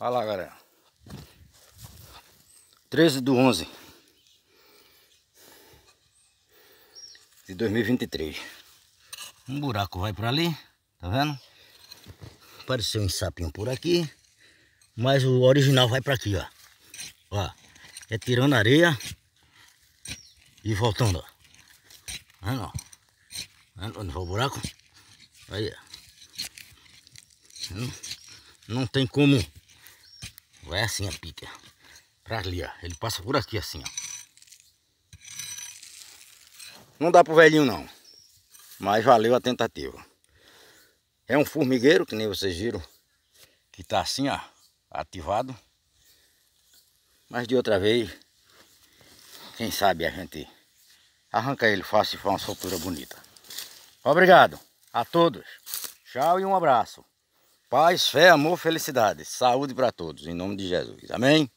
Olha lá, galera. 13 do 11 de 2023. Um buraco vai para ali, tá vendo? Apareceu um sapinho por aqui, mas o original vai para aqui, ó. Ó, é tirando areia e voltando, ó. Tá vendo, ó? Tá onde foi o buraco? Aí, ó. Não, não tem como Vai é assim a pica. Pra ali, ó. Ele passa por aqui assim, ó. Não dá pro velhinho não. Mas valeu a tentativa. É um formigueiro, que nem vocês viram. Que tá assim, ó. Ativado. Mas de outra vez, quem sabe a gente arranca ele fácil e faz uma soltura bonita. Obrigado a todos. Tchau e um abraço. Paz, fé, amor, felicidade, saúde para todos, em nome de Jesus. Amém?